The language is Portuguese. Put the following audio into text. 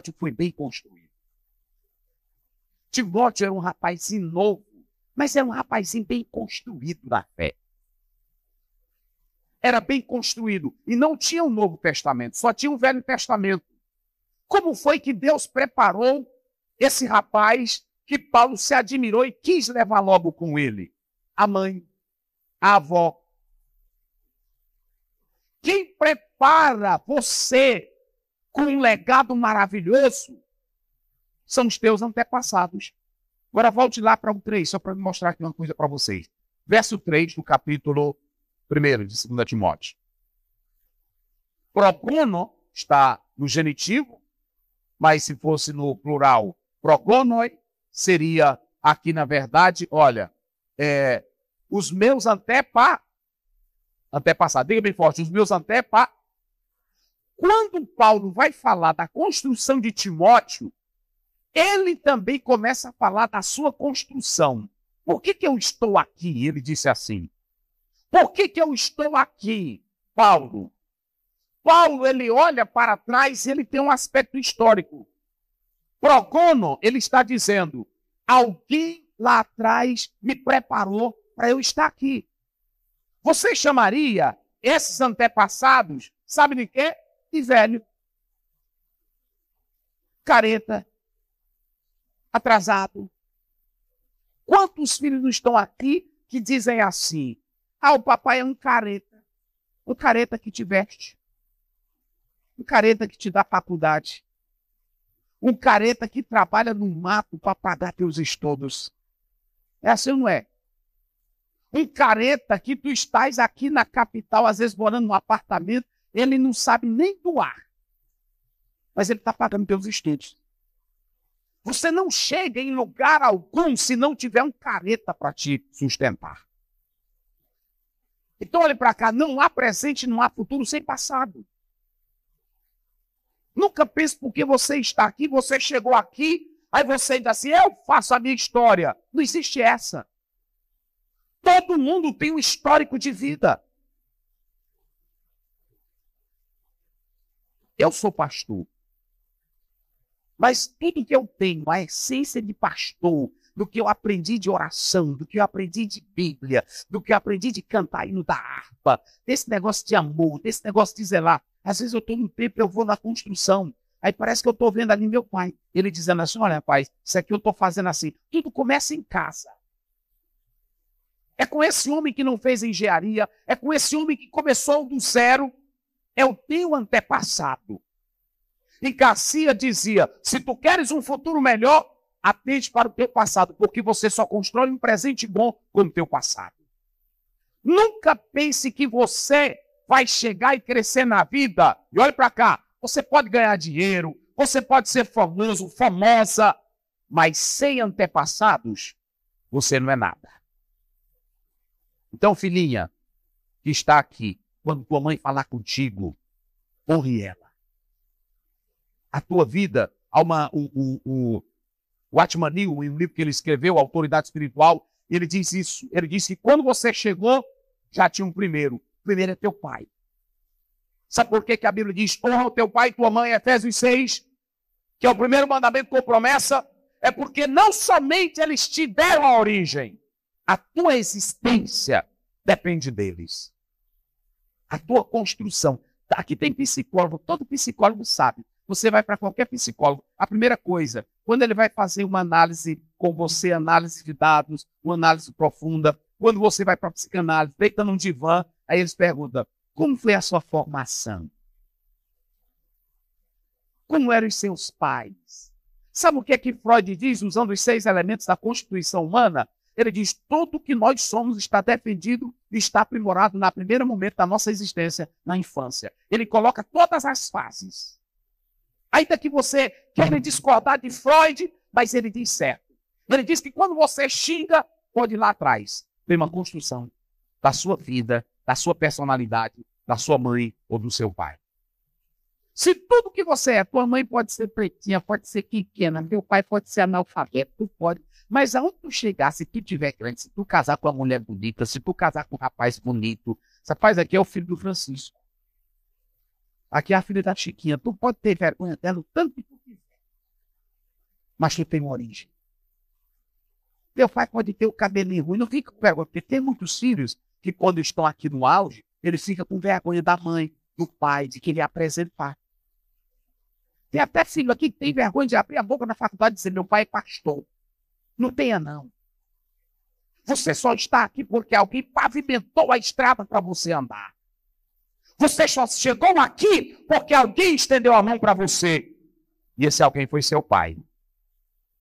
Timóteo foi bem construído. Timóteo era um rapazinho novo, mas era um rapazinho bem construído da fé. Era bem construído e não tinha o um Novo Testamento, só tinha o um Velho Testamento. Como foi que Deus preparou esse rapaz que Paulo se admirou e quis levar logo com ele? A mãe, a avó. Quem prepara você com um legado maravilhoso são os teus antepassados. Agora volte lá para o 3, só para mostrar aqui uma coisa para vocês. Verso 3 do capítulo 1 de 2 Timóteo. Progono está no genitivo, mas se fosse no plural progonoi, seria aqui, na verdade, olha, é, os meus antepa, antepassados, diga bem forte, os meus antepa, quando Paulo vai falar da construção de Timóteo, ele também começa a falar da sua construção. Por que, que eu estou aqui? Ele disse assim. Por que, que eu estou aqui, Paulo? Paulo, ele olha para trás e ele tem um aspecto histórico. Procono, ele está dizendo, alguém lá atrás me preparou para eu estar aqui. Você chamaria esses antepassados, sabe de quê? e velho, careta, atrasado. Quantos filhos não estão aqui que dizem assim? Ah, o papai é um careta. Um careta que te veste. Um careta que te dá faculdade. Um careta que trabalha no mato para pagar teus estudos. É assim ou não é? Um careta que tu estás aqui na capital, às vezes morando num apartamento, ele não sabe nem doar, mas ele está pagando pelos estudos. Você não chega em lugar algum se não tiver um careta para te sustentar. Então olhe para cá, não há presente, não há futuro sem passado. Nunca pense porque você está aqui, você chegou aqui, aí você ainda assim, eu faço a minha história. Não existe essa. Todo mundo tem um histórico de vida. Eu sou pastor. Mas tudo que eu tenho, a essência de pastor, do que eu aprendi de oração, do que eu aprendi de Bíblia, do que eu aprendi de cantar hino da harpa, desse negócio de amor, desse negócio de zelar. Às vezes eu estou no tempo, eu vou na construção. Aí parece que eu estou vendo ali meu pai, ele dizendo assim: olha, pai, isso aqui eu estou fazendo assim. Tudo começa em casa. É com esse homem que não fez engenharia, é com esse homem que começou do zero é o teu antepassado. E Garcia dizia: se tu queres um futuro melhor, atende para o teu passado, porque você só constrói um presente bom com o teu passado. Nunca pense que você vai chegar e crescer na vida. E olhe para cá, você pode ganhar dinheiro, você pode ser famoso, famosa, mas sem antepassados, você não é nada. Então, filhinha, que está aqui, quando tua mãe falar contigo, honre ela. A tua vida, há uma, o, o, o, o em um livro que ele escreveu, Autoridade Espiritual, ele diz isso. Ele diz que quando você chegou, já tinha um primeiro. O primeiro é teu pai. Sabe por que, que a Bíblia diz honra o teu pai e tua mãe, Efésios 6, que é o primeiro mandamento com promessa? É porque não somente eles te deram a origem, a tua existência depende deles a tua construção. Tá, aqui tem psicólogo, todo psicólogo sabe. Você vai para qualquer psicólogo, a primeira coisa, quando ele vai fazer uma análise com você, análise de dados, uma análise profunda, quando você vai para psicanálise, deita num divã, aí eles perguntam: como foi a sua formação? Como eram os seus pais? Sabe o que é que Freud diz usando os seis elementos da constituição humana? Ele diz: tudo que nós somos está defendido e está aprimorado no primeiro momento da nossa existência, na infância. Ele coloca todas as fases. Ainda que você queira discordar de Freud, mas ele diz certo. Ele diz que quando você xinga, pode ir lá atrás. Tem uma construção da sua vida, da sua personalidade, da sua mãe ou do seu pai. Se tudo que você é, tua mãe pode ser pretinha, pode ser pequena, teu pai pode ser analfabeto, tu pode. Mas aonde tu chegar, se tu tiver grande, se tu casar com uma mulher bonita, se tu casar com um rapaz bonito, esse rapaz aqui é o filho do Francisco. Aqui é a filha da Chiquinha. Tu pode ter vergonha dela o tanto que tu quiser. Mas tu tem uma origem. Teu pai pode ter o cabelinho ruim, não fica com vergonha, porque tem muitos filhos que quando estão aqui no auge, eles ficam com vergonha da mãe, do pai, de querer apresentar. Tem até filho aqui que tem vergonha de abrir a boca na faculdade e dizer: meu pai é pastor. Não tenha, não. Você só está aqui porque alguém pavimentou a estrada para você andar. Você só chegou aqui porque alguém estendeu a mão para você. E esse alguém foi seu pai.